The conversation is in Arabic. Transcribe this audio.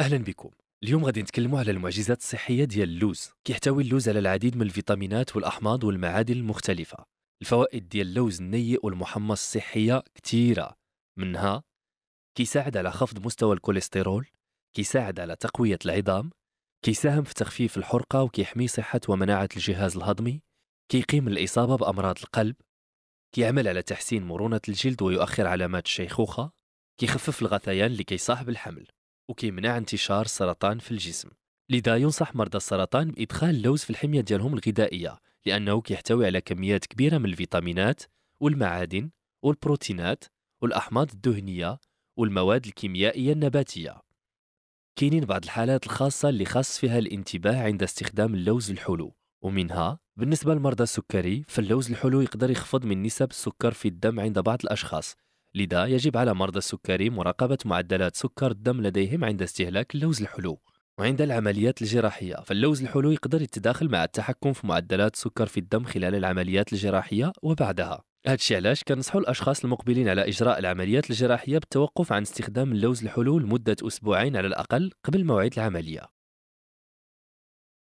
اهلا بكم اليوم غادي نتكلموا على المعجزات الصحيه ديال اللوز كيحتوي اللوز على العديد من الفيتامينات والاحماض والمعادن المختلفه الفوائد ديال اللوز النيء والمحمص الصحيه كثيره منها كيساعد على خفض مستوى الكوليسترول كيساعد على تقويه العظام كيساهم في تخفيف الحرقه وكيحمي صحه ومناعه الجهاز الهضمي كيقيم الاصابه بامراض القلب كيعمل على تحسين مرونه الجلد ويؤخر علامات الشيخوخه كيخفف الغثيان اللي كيصاحب الحمل وكيمنع انتشار السرطان في الجسم لذا ينصح مرضى السرطان بإدخال اللوز في الحمية ديالهم الغذائية لأنه كيحتوي على كميات كبيرة من الفيتامينات والمعادن والبروتينات والأحماض الدهنية والمواد الكيميائية النباتية كاينين بعض الحالات الخاصة اللي خاص فيها الانتباه عند استخدام اللوز الحلو ومنها بالنسبة لمرضى السكري فاللوز الحلو يقدر يخفض من نسب السكر في الدم عند بعض الأشخاص لذا يجب على مرضى السكري مراقبة معدلات سكر الدم لديهم عند استهلاك اللوز الحلو وعند العمليات الجراحية فاللوز الحلو يقدر يتداخل مع التحكم في معدلات سكر في الدم خلال العمليات الجراحية وبعدها هادشي علاش كنصحوا الاشخاص المقبلين على اجراء العمليات الجراحيه بالتوقف عن استخدام اللوز الحلو لمده اسبوعين على الاقل قبل موعد العمليه